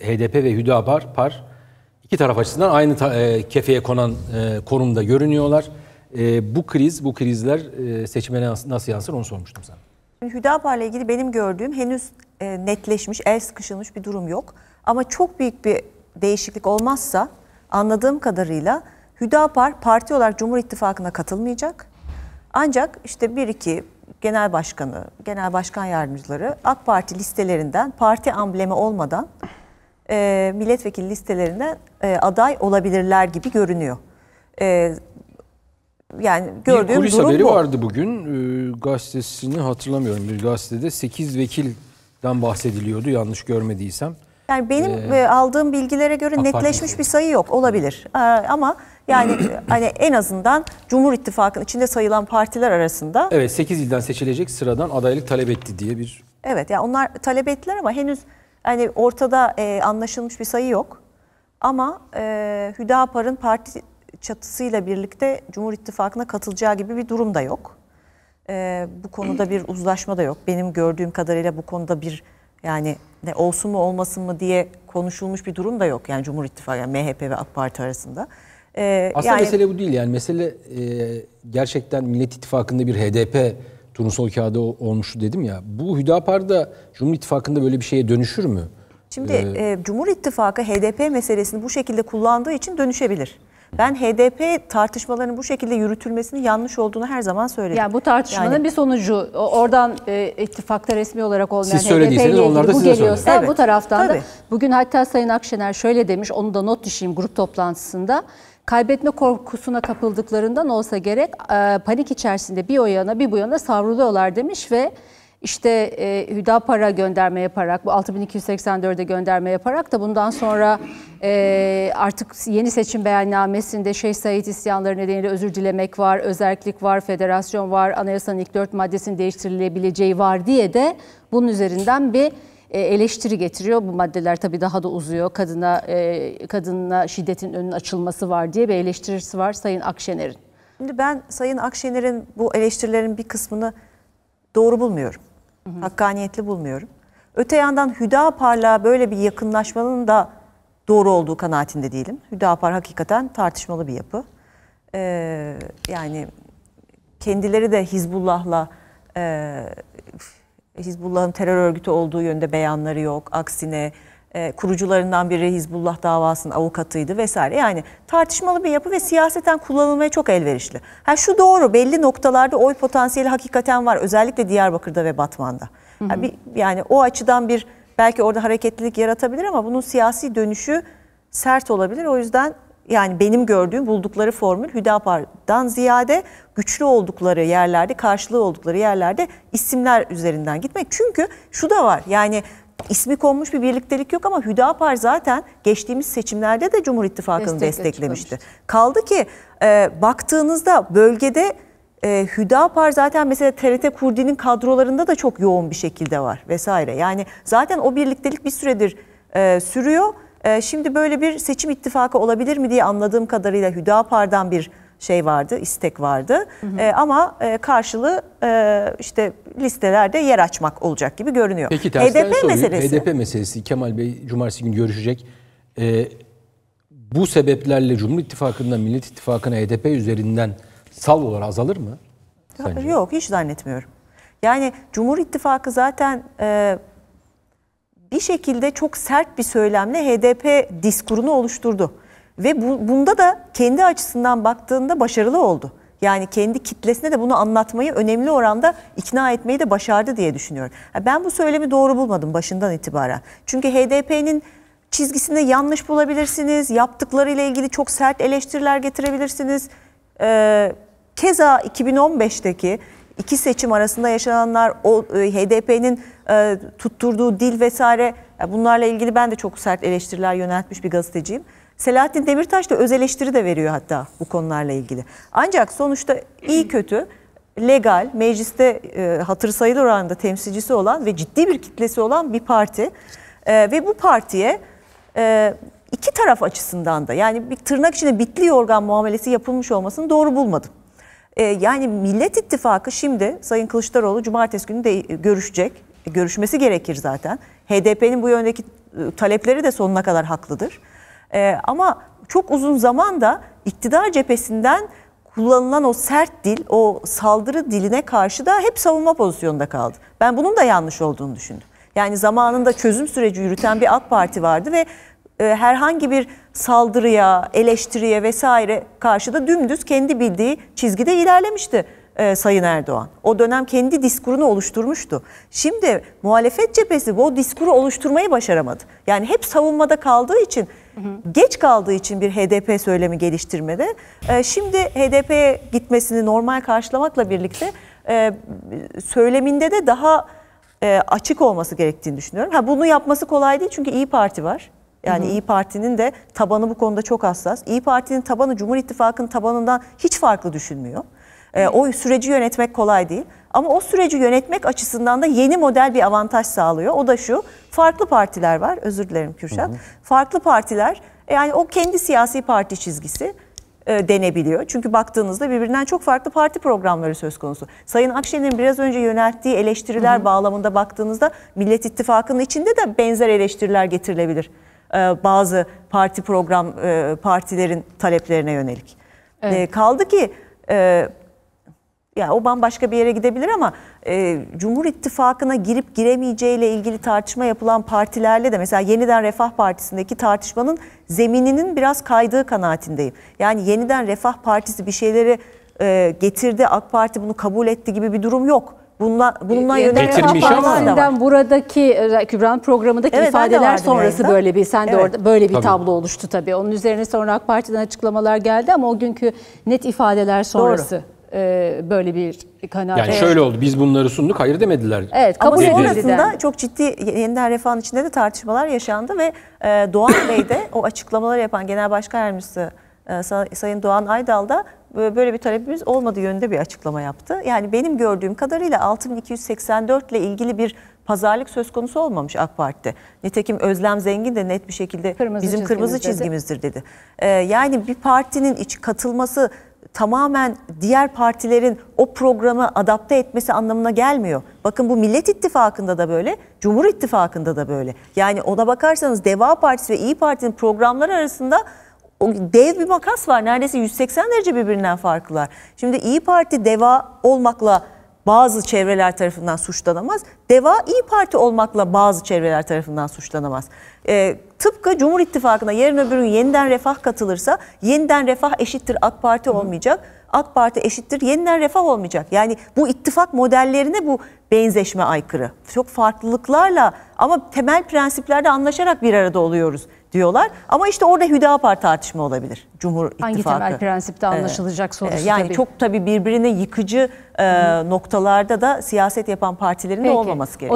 HDP ve Hüdapar par iki taraf açısından aynı ta, e, kefeye konan e, konumda görünüyorlar. E, bu kriz, bu krizler e, seçmene nasıl yansır onu sormuştum sana. Hüdapar'la ilgili benim gördüğüm henüz e, netleşmiş, el sıkışılmış bir durum yok. Ama çok büyük bir değişiklik olmazsa anladığım kadarıyla Hüdapar parti olarak Cumhur İttifakı'na katılmayacak. Ancak işte bir iki genel başkanı, genel başkan yardımcıları AK Parti listelerinden parti amblemi olmadan e, milletvekili listelerine e, aday olabilirler gibi görünüyor. E, yani gördüğüm bir kulis durum haberi bu. vardı bugün. E, gazetesini hatırlamıyorum. Bir gazetede 8 vekilden bahsediliyordu yanlış görmediysem. Yani benim ee, aldığım bilgilere göre netleşmiş bir sayı yok olabilir. Ee, ama yani hani en azından Cumhur İttifakı'nın içinde sayılan partiler arasında Evet 8 ilden seçilecek sıradan adaylık talep etti diye bir Evet ya yani onlar talep ettiler ama henüz Hani ortada e, anlaşılmış bir sayı yok. Ama e, Hüdapar'ın parti çatısıyla birlikte Cumhur İttifakı'na katılacağı gibi bir durum da yok. E, bu konuda bir uzlaşma da yok. Benim gördüğüm kadarıyla bu konuda bir yani ne olsun mu olmasın mı diye konuşulmuş bir durum da yok. Yani Cumhur İttifakı, yani MHP ve AK Parti arasında. Ee, Aslında yani, mesele bu değil yani mesele e, gerçekten Millet İttifakı'nda bir HDP turnusol kağıdı olmuştu dedim ya. Bu Hüdapar'da Cumhur İttifakı'nda böyle bir şeye dönüşür mü? Şimdi ee, e, Cumhur İttifakı HDP meselesini bu şekilde kullandığı için dönüşebilir. Ben HDP tartışmalarının bu şekilde yürütülmesini yanlış olduğunu her zaman söyledim. Yani bu tartışmanın yani, bir sonucu oradan e, ittifakta resmi olarak olmayan siz ilgili onlar da bu geliyorsa söylüyor. bu taraftan tabii. da. Bugün hatta Sayın Akşener şöyle demiş onu da not düşeyim grup toplantısında kaybetme korkusuna kapıldıklarından olsa gerek e, panik içerisinde bir o yana bir bu yana savruluyorlar demiş ve işte e, Hüdapar'a gönderme yaparak, bu 6284'e gönderme yaparak da bundan sonra e, artık yeni seçim beyannamesinde Şeyh Said isyanları nedeniyle özür dilemek var, özellik var, federasyon var, anayasanın ilk dört maddesinin değiştirilebileceği var diye de bunun üzerinden bir e, eleştiri getiriyor. Bu maddeler tabii daha da uzuyor. Kadına e, kadına şiddetin önünün açılması var diye bir eleştirisi var Sayın Akşener'in. Şimdi ben Sayın Akşener'in bu eleştirilerin bir kısmını doğru bulmuyorum. Hı Hakkaniyetli bulmuyorum. Öte yandan Hüdapar'la böyle bir yakınlaşmanın da doğru olduğu kanaatinde değilim. Hüdapar hakikaten tartışmalı bir yapı. Ee, yani kendileri de Hizbullah'la e, Hizbullah'ın terör örgütü olduğu yönde beyanları yok. Aksine e, kurucularından biri Hizbullah davasının avukatıydı vesaire. Yani tartışmalı bir yapı ve siyaseten kullanılmaya çok elverişli. Ha şu doğru belli noktalarda oy potansiyeli hakikaten var özellikle Diyarbakır'da ve Batman'da. Hı hı. Yani, yani o açıdan bir belki orada hareketlilik yaratabilir ama bunun siyasi dönüşü sert olabilir. O yüzden yani benim gördüğüm buldukları formül Hüdapar'dan ziyade güçlü oldukları yerlerde, karşılığı oldukları yerlerde isimler üzerinden gitmek. Çünkü şu da var yani ismi konmuş bir birliktelik yok ama Hüdapar zaten geçtiğimiz seçimlerde de Cumhur İttifakı'nı Destekle desteklemişti. Çıkmıştı. Kaldı ki e, baktığınızda bölgede e, Hüdapar zaten mesela TRT Kurdi'nin kadrolarında da çok yoğun bir şekilde var vesaire. Yani zaten o birliktelik bir süredir e, sürüyor. E, şimdi böyle bir seçim ittifakı olabilir mi diye anladığım kadarıyla Hüdapar'dan bir şey vardı, istek vardı. Hı hı. E, ama e, karşılığı e, işte listelerde yer açmak olacak gibi görünüyor. Peki HDP soruyu, meselesi. HDP meselesi Kemal Bey cumartesi günü görüşecek. E, bu sebeplerle Cumhur İttifakı'ndan Millet İttifakı'na HDP üzerinden sal olarak azalır mı? Sence? Yok hiç zannetmiyorum. Yani Cumhur İttifakı zaten e, bir şekilde çok sert bir söylemle HDP diskurunu oluşturdu. Ve bu, bunda da kendi açısından baktığında başarılı oldu. Yani kendi kitlesine de bunu anlatmayı önemli oranda ikna etmeyi de başardı diye düşünüyorum. Ben bu söylemi doğru bulmadım başından itibaren. Çünkü HDP'nin çizgisinde yanlış bulabilirsiniz, yaptıklarıyla ilgili çok sert eleştiriler getirebilirsiniz. Ee, keza 2015'teki iki seçim arasında yaşananlar, o e, HDP'nin e, tutturduğu dil vesaire bunlarla ilgili ben de çok sert eleştiriler yöneltmiş bir gazeteciyim. Selahattin Demirtaş da öz eleştiri de veriyor hatta bu konularla ilgili. Ancak sonuçta iyi kötü legal, mecliste e, hatır sayılır oranda temsilcisi olan ve ciddi bir kitlesi olan bir parti. E, ve bu partiye e, iki taraf açısından da yani bir tırnak içinde bitli yorgan muamelesi yapılmış olmasını doğru bulmadım. E, yani Millet İttifakı şimdi Sayın Kılıçdaroğlu cumartesi günü de görüşecek. E, görüşmesi gerekir zaten. HDP'nin bu yöndeki e, talepleri de sonuna kadar haklıdır. E, ama çok uzun zamanda iktidar cephesinden kullanılan o sert dil, o saldırı diline karşı da hep savunma pozisyonunda kaldı. Ben bunun da yanlış olduğunu düşündüm. Yani zamanında çözüm süreci yürüten bir AK Parti vardı ve e, herhangi bir saldırıya, eleştiriye vesaire karşı da dümdüz kendi bildiği çizgide ilerlemişti e, Sayın Erdoğan. O dönem kendi diskurunu oluşturmuştu. Şimdi muhalefet cephesi bu diskuru oluşturmayı başaramadı. Yani hep savunmada kaldığı için hı hı. geç kaldığı için bir HDP söylemi geliştirmede e, şimdi HDP'ye gitmesini normal karşılamakla birlikte e, söyleminde de daha e, açık olması gerektiğini düşünüyorum. Ha bunu yapması kolay değil çünkü İyi Parti var. Yani İyi Parti'nin de tabanı bu konuda çok hassas. İyi Parti'nin tabanı Cumhur İttifakı'nın tabanından hiç farklı düşünmüyor. E, o süreci yönetmek kolay değil. Ama o süreci yönetmek açısından da yeni model bir avantaj sağlıyor. O da şu, farklı partiler var, özür dilerim Kürşat. Hı hı. Farklı partiler, e, yani o kendi siyasi parti çizgisi e, denebiliyor. Çünkü baktığınızda birbirinden çok farklı parti programları söz konusu. Sayın Akşener'in biraz önce yönelttiği eleştiriler hı hı. bağlamında baktığınızda Millet İttifakı'nın içinde de benzer eleştiriler getirilebilir. E, bazı parti program e, partilerin taleplerine yönelik. E, evet. E, kaldı ki e, ya o bambaşka bir yere gidebilir ama e, Cumhur İttifakı'na girip giremeyeceğiyle ilgili tartışma yapılan partilerle de mesela yeniden Refah Partisi'ndeki tartışmanın zemininin biraz kaydığı kanaatindeyim. Yani yeniden Refah Partisi bir şeyleri e, getirdi, AK Parti bunu kabul etti gibi bir durum yok. Bununla, bununla e, yönelik ama. buradaki e, Kübra'nın programındaki evet, ifadeler sonrası yayında. böyle bir sen evet. de orada böyle bir tabii. tablo oluştu tabii. Onun üzerine sonra AK Parti'den açıklamalar geldi ama o günkü net ifadeler sonrası. Doğru. E, böyle bir kanaat. Yani şöyle oldu. Biz bunları sunduk. Hayır demediler. Evet, kabul Ama sonrasında çok ciddi yeniden refahın içinde de tartışmalar yaşandı ve e, Doğan Bey de o açıklamaları yapan Genel Başkan Yardımcısı e, Sayın Doğan Aydal da böyle bir talebimiz olmadığı yönünde bir açıklama yaptı. Yani benim gördüğüm kadarıyla 6284 ile ilgili bir pazarlık söz konusu olmamış AK Parti'de. Nitekim Özlem Zengin de net bir şekilde kırmızı bizim çizgimiz kırmızı çizgimizdir dedi. dedi. Ee, yani bir partinin iç katılması tamamen diğer partilerin o programı adapte etmesi anlamına gelmiyor. Bakın bu Millet İttifakı'nda da böyle, Cumhur İttifakı'nda da böyle. Yani ona bakarsanız Deva Partisi ve İyi Parti'nin programları arasında o dev bir makas var. Neredeyse 180 derece birbirinden farklılar. Şimdi İyi Parti Deva olmakla bazı çevreler tarafından suçlanamaz. Deva İyi Parti olmakla bazı çevreler tarafından suçlanamaz. E, tıpkı Cumhur İttifakı'na yarın öbür gün yeniden refah katılırsa yeniden refah eşittir AK Parti olmayacak. Hı AK Parti eşittir yeniden refah olmayacak. Yani bu ittifak modellerine bu benzeşme aykırı. Çok farklılıklarla ama temel prensiplerde anlaşarak bir arada oluyoruz diyorlar. Ama işte orada Hüdapar tartışma olabilir. Cumhur İttifakı. Hangi temel prensipte anlaşılacak ee, sorusu Yani tabii. çok tabii birbirine yıkıcı e, noktalarda da siyaset yapan partilerin Peki. de olmaması gerekiyor.